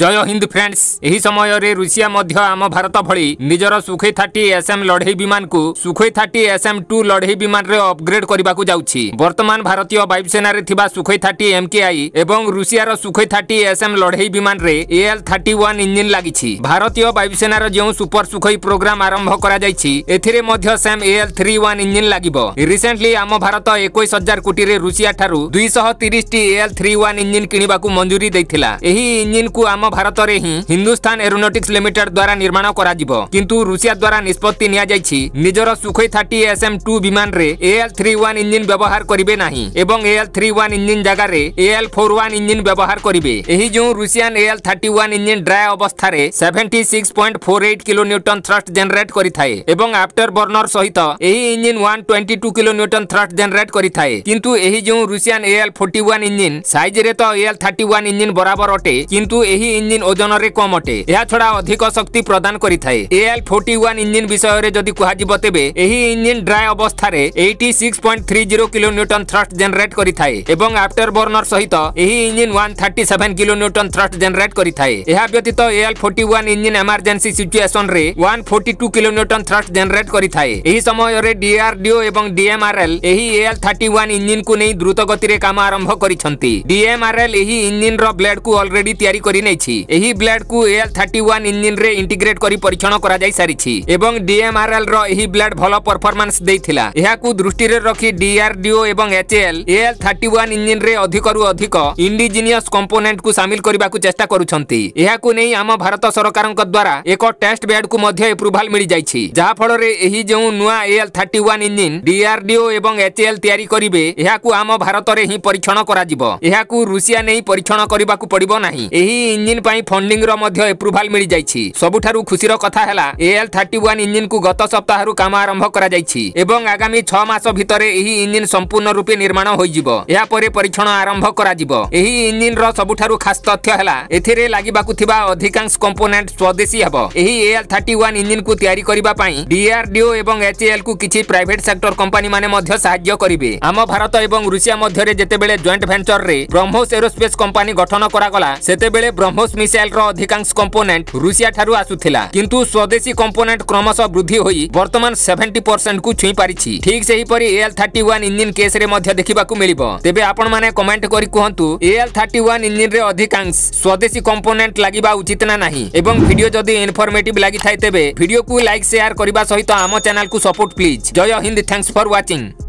জয় Hind friends এই সময়ের রুষিয়া মধ্য আম ভারত ভি নিজের সুখে থার্টি এসএম লড়াই বিমানকু সুখে থার্টি এসএম টু লড়াই বিমানরে অপগ্রেড করা যাচ্ছি বর্তমান ভারতীয় বায়ুসেনার সুখে থার্টি এমকেআই এবং রুষিয়ার সুখে থার্টি এসএম লড়াই বিমানরে এএল থার্টি ওয়ান ইঞ্জিন লাগিছি ভারতীয় বায়ুসেনার যে সুপর সুখই প্রোগ্রাম আরম্ভ করা যাইছি এথিরে মধ্য same AL three one engine লাগিব রিসেন্টলি আম ভারত একুশ হাজার কোটিরে রুষিয়া ঠারু দুইশহ তিরিশটি এএল থ্রি ওয়ান ইঞ্জিন কিণবাকু মঞ্জুরি দেইথিলা এই ইঞ্জিনকু আম ଆମ ଭାରତରେ ହିଁ ହିନ୍ଦୁସ୍ତାନ ଏରୋନଟିକ୍ସ ଲିମିଟେଡ୍ ଦ୍ୱାରା ନିର୍ମାଣ କରାଯିବ କିନ୍ତୁ ରୁଷିଆ ଦ୍ୱାରା ନିଷ୍ପତ୍ତି ନିଆଯାଇଛି ନିଜର ସୁଖୋଇ ଥାର୍ଟି ଏସ୍ଏମ୍ ଟୁ ବିମାନରେ ଏଏଲ୍ ଥ୍ରୀ ୱାନ୍ ଇଞ୍ଜିନ୍ ବ୍ୟବହାର କରିବେ ନାହିଁ ଏବଂ ଏଏଲ୍ ଥ୍ରୀ ୱାନ୍ ଇଞ୍ଜିନ୍ ଜାଗାରେ ଏଏଲ୍ ଫୋର୍ ୱାନ୍ ଇଞ୍ଜିନ୍ ବ୍ୟବହାର କରିବେ ଏହି ଯେଉଁ Russian AL thirty one engine dry ଅବସ୍ଥାରେ seventy six point four eight kilonewton thrust generate କରିଥାଏ ଏବଂ ଆଫ୍ଟର ବର୍ଣ୍ଣର ସହିତ ଏହି engine one twenty two kilonewton thrust generate କରିଥାଏ କିନ୍ତୁ ଏହି ଯେଉଁ Russian AL forty one engine ସାଇଜ୍ରେ ତ ଏଏଲ୍ ଥାର୍ଟି ୱାନ୍ ଇଞ୍ଜିନ୍ ବରାବର ଅଟେ କିନ୍ତୁ ଏହି ইঞ্জিন ওজনরে কম অটে এছাড়া অধিক শক্তি প্রদান করে এএল ফোর্টি ওয়ান ইঞ্জিন বিষয়ে যদি কুহযিব তেবে এই ইঞ্জিন ড্রাই অবস্থায় eighty six point three zero kilonewton thrust generate করে এবং আফটার বর্ণর সহিত এই engine one thirty seven kilonewton thrust generate করে ଏହା ବ୍ୟତୀତ AL forty one engine emergency ସିଚୁଏସନ୍ରେ one forty two kilonewton thrust generate କରିଥାଏ ଏହି ସମୟରେ ଡିଆର୍ଡିଓ ଏବଂ ଡିଏମ୍ଆର୍ଏଲ୍ ଏହି ଏଏଲ୍ ଥାର୍ଟି ୱାନ୍ ଇଞ୍ଜିନ୍କୁ ନେଇ ଦ୍ରୁତ ଗତିରେ କାମ ଆରମ୍ଭ କରିଛନ୍ତି ଡିଏମ୍ଆର୍ଏଲ୍ ଏହି ଇଞ୍ଜିନ୍ର ବ୍ଲେଡ୍କୁ ଅଲରେଡି ତିଆରି କରିନେଇଛି ଅଛି ଏହି ବ୍ଲେଡ୍କୁ ଏଲ୍ ଥାର୍ଟି ୱାନ୍ ଇଞ୍ଜିନ୍ରେ ଇଣ୍ଟିଗ୍ରେଟ୍ କରି ପରୀକ୍ଷଣ କରାଯାଇ ସାରିଛି ଏବଂ ଡିଏମ୍ଆର୍ଏଲ୍ ର ଏହି ବ୍ଲେଡ୍ ଭଲ ପରଫର୍ମାନ୍ସ ଦେଇଥିଲା ଏହାକୁ ଦୃଷ୍ଟିରେ ରଖି ଡିଆର୍ଡିଓ ଏବଂ H L L thirty one ଇଞ୍ଜିନ୍ରେ ଅଧିକରୁ ଅଧିକ ଇଣ୍ଡିଜିନିୟସ୍ କମ୍ପୋନେଣ୍ଟକୁ ସାମିଲ କରିବାକୁ ଚେଷ୍ଟା କରୁଛନ୍ତି ଏହାକୁ ନେଇ ଆମ ଭାରତ ସରକାରଙ୍କ ଦ୍ୱାରା ଏକ ଟେଷ୍ଟ ବେଡ୍କୁ ମଧ୍ୟ ଏପ୍ରୁଭାଲ୍ ମିଳିଯାଇଛି ଯାହାଫଳରେ ଏହି ଯେଉଁ ନୂଆ L thirty one engine DRDO ଏବଂ ଏଚ୍ ଏଲ୍ ତିଆରି କରିବେ ଏହାକୁ ଆମ ଭାରତରେ ହିଁ ପରୀକ୍ଷଣ କରାଯିବ ଏହାକୁ ରୁଷିଆ ନେଇ ପରୀକ୍ଷଣ କରିବାକୁ ପଡ଼ିବ ନାହିଁ ଏହି ଇଞ୍ଜିନ୍ ইঞ্জিন পাই ফন্ডিংর মধ্য এপ্রুভাল মিলিযাইছি সবুঠারু খুশির কথা হেলা এএল থার্টি ওয়ান ইঞ্জিনকু গত সপ্তাহর কাম আরম্ভ করা যাইছি এবং আগামী ছ মাস ভিতরে এই ইঞ্জিন সম্পূর্ণ রূপে নির্মাণ হয়েযিব এরপরে পরীক্ষণ আরম্ভ କରାଯିବ ଏହି ଇଞ୍ଜିନ୍ର ସବୁଠାରୁ ଖାସ ତଥ୍ୟ ହେଲା ଏଥିରେ ଲାଗିବାକୁ ଥିବା ଅଧିକାଂଶ କମ୍ପୋନେଣ୍ଟ ସ୍ୱଦେଶୀ ହେବ ଏହି ଏଆର୍ ଥାର୍ଟି ୱାନ୍ ଇଞ୍ଜିନ୍କୁ ତିଆରି କରିବା ପାଇଁ ଡିଆର୍ଡିଓ ଏବଂ ଏଚ୍ଏଏଲ୍କୁ କିଛି ପ୍ରାଇଭେଟ୍ ସେକ୍ଟର କମ୍ପାନୀମାନେ ମଧ୍ୟ ସାହାଯ୍ୟ କରିବେ ଆମ ଭାରତ ଏବଂ ରୁଷିଆ ମଧ୍ୟରେ ଯେତେବେଳେ ଜଏଣ୍ଟ ଭେଞ୍ଚରରେ ବ୍ରହ୍ମୋସ୍ ଏରୋସ୍ପେସ୍ କମ୍ପାନୀ ଗଠନ କରାଗଲା ସେତେବେଳେ ବ୍ରହ୍ମୋସ୍ ବ୍ରହ୍ମୋସ୍ ମିସାଇଲ୍ର ଅଧିକାଂଶ କମ୍ପୋନେଣ୍ଟ ରୁଷିଆଠାରୁ ଆସୁଥିଲା କିନ୍ତୁ ସ୍ୱଦେଶୀ କମ୍ପୋନେଣ୍ଟ କ୍ରମଶଃ ବୃଦ୍ଧି ହୋଇ ବର୍ତ୍ତମାନ ସେଭେଣ୍ଟି ପରସେଣ୍ଟକୁ ଛୁଇଁ ପାରିଛି ଠିକ୍ ସେହିପରି ଏଏଲ୍ ଥାର୍ଟି ୱାନ୍ ଇଞ୍ଜିନ୍ କେସ୍ରେ ମଧ୍ୟ ଦେଖିବାକୁ ମିଳିବ ତେବେ ଆପଣମାନେ କମେଣ୍ଟ କରି କୁହନ୍ତୁ ଏଏଲ୍ ଥାର୍ଟି ୱାନ୍ ଇଞ୍ଜିନ୍ରେ ଅଧିକାଂଶ ସ୍ୱଦେଶୀ କମ୍ପୋନେଣ୍ଟ ଲାଗିବା ଉଚିତ ନା ନାହିଁ ଏବଂ ଭିଡ଼ିଓ ଯଦି ଇନଫର୍ମେଟିଭ୍ ଲାଗିଥାଏ ତେବେ ଭିଡ଼ିଓକୁ ଲାଇକ୍ ସେୟାର କରିବା ସହିତ ଆମ ଚ୍ୟାନେଲକୁ ସପୋର୍ଟ ପ୍ଲିଜ୍ ଜୟ ହିନ୍ଦ ଥ୍ୟାଙ୍କସ୍ ଫର୍ ୱାଚିଂ